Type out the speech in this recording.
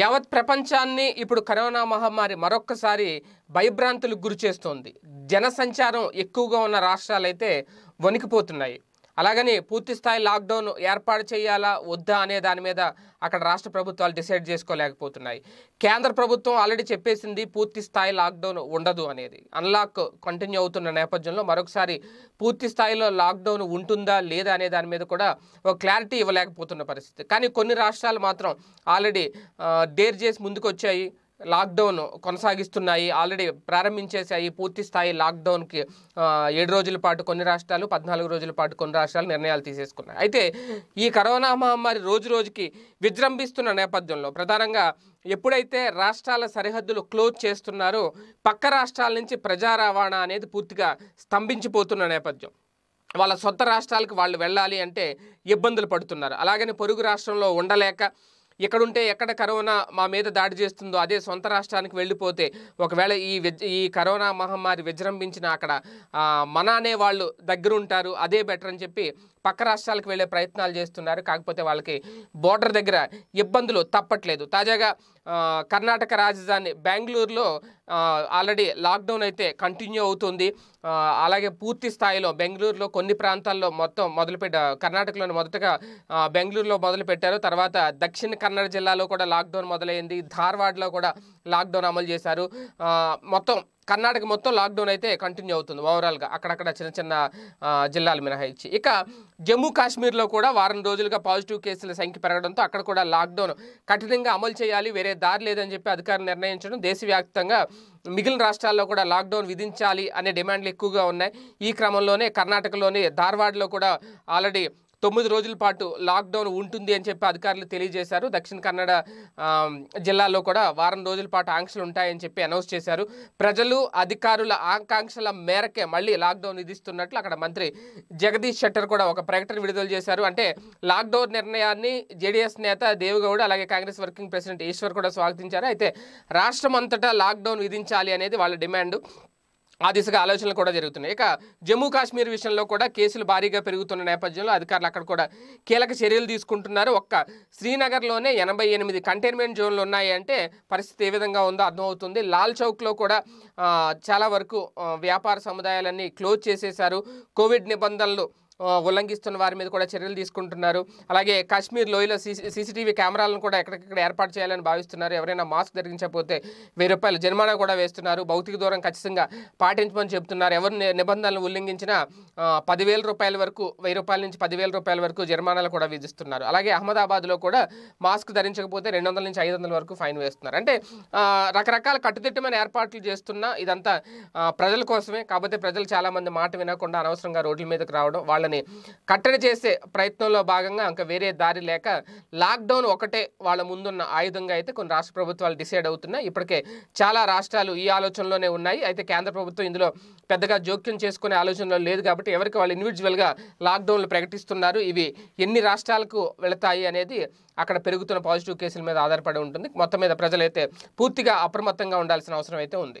యావత్ ప్రపంచాన్ని ఇప్పుడు కరోనా మహమ్మారి మరొక్కసారి భయభ్రాంతులకు గురి చేస్తోంది జనసంచారం ఎక్కువగా ఉన్న రాష్ట్రాలైతే వణికిపోతున్నాయి అలాగని పూర్తిస్థాయి లాక్డౌన్ ఏర్పాటు చేయాలా వద్దా అనే దాని మీద అక్కడ రాష్ట్ర ప్రభుత్వాలు డిసైడ్ చేసుకోలేకపోతున్నాయి కేంద్ర ప్రభుత్వం ఆల్రెడీ చెప్పేసింది పూర్తి స్థాయి లాక్డౌన్ ఉండదు అనేది అన్లాక్ కంటిన్యూ అవుతున్న నేపథ్యంలో మరొకసారి పూర్తి స్థాయిలో లాక్డౌన్ ఉంటుందా లేదా అనే దాని మీద కూడా ఒక క్లారిటీ ఇవ్వలేకపోతున్న పరిస్థితి కానీ కొన్ని రాష్ట్రాలు మాత్రం ఆల్రెడీ డేర్ చేసి ముందుకు వచ్చాయి లాక్డౌన్ కొనసాగిస్తున్నాయి ఆల్రెడీ ప్రారంభించేసాయి పూర్తి స్థాయి లాక్డౌన్కి ఏడు రోజుల పాటు కొన్ని రాష్ట్రాలు పద్నాలుగు రోజుల పాటు కొన్ని రాష్ట్రాలు నిర్ణయాలు తీసేసుకున్నాయి అయితే ఈ కరోనా మహమ్మారి రోజు రోజుకి విజృంభిస్తున్న నేపథ్యంలో ప్రధానంగా ఎప్పుడైతే రాష్ట్రాల సరిహద్దులు క్లోజ్ చేస్తున్నారో పక్క రాష్ట్రాల నుంచి ప్రజా రవాణా అనేది పూర్తిగా స్తంభించిపోతున్న నేపథ్యం వాళ్ళ సొంత రాష్ట్రాలకు వాళ్ళు వెళ్ళాలి అంటే ఇబ్బందులు పడుతున్నారు అలాగని పొరుగు రాష్ట్రంలో ఉండలేక ఇక్కడుంటే ఎక్కడ కరోనా మా మీద దాడి చేస్తుందో అదే సొంత రాష్ట్రానికి వెళ్ళిపోతే ఒకవేళ ఈ ఈ కరోనా మహమ్మారి విజృంభించిన అక్కడ మన అనే వాళ్ళు ఉంటారు అదే బెటర్ అని చెప్పి పక్క రాష్ట్రాలకు వెళ్ళే ప్రయత్నాలు చేస్తున్నారు కాకపోతే వాళ్ళకి బోర్డర్ దగ్గర ఇబ్బందులు తప్పట్లేదు తాజాగా కర్ణాటక రాజధాని బెంగళూరులో ఆల్రెడీ లాక్డౌన్ అయితే కంటిన్యూ అవుతుంది అలాగే పూర్తి స్థాయిలో బెంగళూరులో కొన్ని ప్రాంతాల్లో మొత్తం మొదలుపెట్ట కర్ణాటకలోని మొదటగా బెంగళూరులో మొదలుపెట్టారు తర్వాత దక్షిణ కన్నడ జిల్లాలో కూడా లాక్డౌన్ మొదలైంది ధార్వాడ్లో కూడా లాక్డౌన్ అమలు చేశారు మొత్తం కర్ణాటక మొత్తం లాక్డౌన్ అయితే కంటిన్యూ అవుతుంది ఓవరాల్గా అక్కడక్కడ చిన్న చిన్న జిల్లాలు మినహాయించి ఇక జమ్మూ కాశ్మీర్లో కూడా వారం రోజులుగా పాజిటివ్ కేసుల సంఖ్య పెరగడంతో అక్కడ కూడా లాక్డౌన్ కఠినంగా అమలు చేయాలి వేరే దారి లేదని చెప్పి అధికారులు నిర్ణయించడం దేశవ్యాప్తంగా మిగిలిన రాష్ట్రాల్లో కూడా లాక్డౌన్ విధించాలి అనే డిమాండ్లు ఎక్కువగా ఉన్నాయి ఈ క్రమంలోనే కర్ణాటకలోని ధార్వాడ్లో కూడా ఆల్రెడీ తొమ్మిది రోజుల పాటు లాక్డౌన్ ఉంటుంది అని చెప్పి అధికారులు తెలియజేశారు దక్షిణ కన్నడ జిల్లాలో కూడా వారం రోజుల పాటు ఆంక్షలు ఉంటాయని చెప్పి అనౌన్స్ చేశారు ప్రజలు అధికారుల ఆకాంక్షల మేరకే మళ్ళీ లాక్డౌన్ విధిస్తున్నట్లు అక్కడ మంత్రి జగదీష్ షెట్టర్ కూడా ఒక ప్రకటన విడుదల చేశారు అంటే లాక్డౌన్ నిర్ణయాన్ని జేడీఎస్ నేత దేవగౌడ అలాగే కాంగ్రెస్ వర్కింగ్ ప్రెసిడెంట్ ఈశ్వర్ కూడా స్వాగతించారు అయితే రాష్ట్రం అంతటా లాక్డౌన్ విధించాలి అనేది వాళ్ళ డిమాండ్ ఆ దిశగా ఆలోచనలు కూడా జరుగుతున్నాయి ఇక జమ్మూ కాశ్మీర్ విషయంలో కూడా కేసులు భారీగా పెరుగుతున్న నేపథ్యంలో అధికారులు అక్కడ కూడా కీలక చర్యలు తీసుకుంటున్నారు ఒక్క శ్రీనగర్లోనే ఎనభై ఎనిమిది కంటైన్మెంట్ జోన్లు ఉన్నాయంటే పరిస్థితి ఏ విధంగా ఉందో అర్థమవుతుంది లాల్ చౌక్లో కూడా చాలా వరకు వ్యాపార సముదాయాలన్నీ క్లోజ్ చేసేశారు కోవిడ్ నిబంధనలు ఉల్లంఘిస్తున్న వారి మీద కూడా చర్యలు తీసుకుంటున్నారు అలాగే కాశ్మీర్ లోయలో సీసీటీవీ కెమెరాలను కూడా ఎక్కడెక్కడ ఏర్పాటు చేయాలని భావిస్తున్నారు ఎవరైనా మాస్క్ ధరించకపోతే వెయ్యి రూపాయలు జరిమానా కూడా వేస్తున్నారు భౌతిక దూరం ఖచ్చితంగా పాటించమని చెబుతున్నారు ఎవరు నిబంధనలు ఉల్లంఘించినా పదివేల రూపాయల వరకు వెయ్యి రూపాయల నుంచి పదివేల రూపాయల వరకు జరిమానాలు కూడా విధిస్తున్నారు అలాగే అహ్మదాబాద్లో కూడా మాస్క్ ధరించకపోతే రెండు వందల నుంచి ఐదు వందల వరకు ఫైన్ వేస్తున్నారు అంటే రకరకాల కట్టుదిట్టమైన ఏర్పాట్లు చేస్తున్నా ఇదంతా ప్రజల కోసమే కాకపోతే ప్రజలు చాలామంది మాట వినకుండా అనవసరంగా రోడ్ల మీదకి రావడం వాళ్ళని వాళ్ళని కట్టడి చేసే ప్రయత్నంలో భాగంగా ఇంకా వేరే దారి లేక లాక్డౌన్ ఒకటే వాళ్ళ ముందున్న ఆయుధంగా అయితే కొన్ని రాష్ట్ర ప్రభుత్వాలు డిసైడ్ అవుతున్నాయి ఇప్పటికే చాలా రాష్ట్రాలు ఈ ఆలోచనలోనే ఉన్నాయి అయితే కేంద్ర ప్రభుత్వం ఇందులో పెద్దగా జోక్యం చేసుకునే ఆలోచనలో లేదు కాబట్టి ఎవరికి వాళ్ళు ఇండివిజువల్గా లాక్డౌన్లు ప్రకటిస్తున్నారు ఇవి ఎన్ని రాష్ట్రాలకు వెళతాయి అనేది అక్కడ పెరుగుతున్న పాజిటివ్ కేసుల మీద ఆధారపడి ఉంటుంది మొత్తం మీద ప్రజలైతే పూర్తిగా అప్రమత్తంగా ఉండాల్సిన అవసరం అయితే ఉంది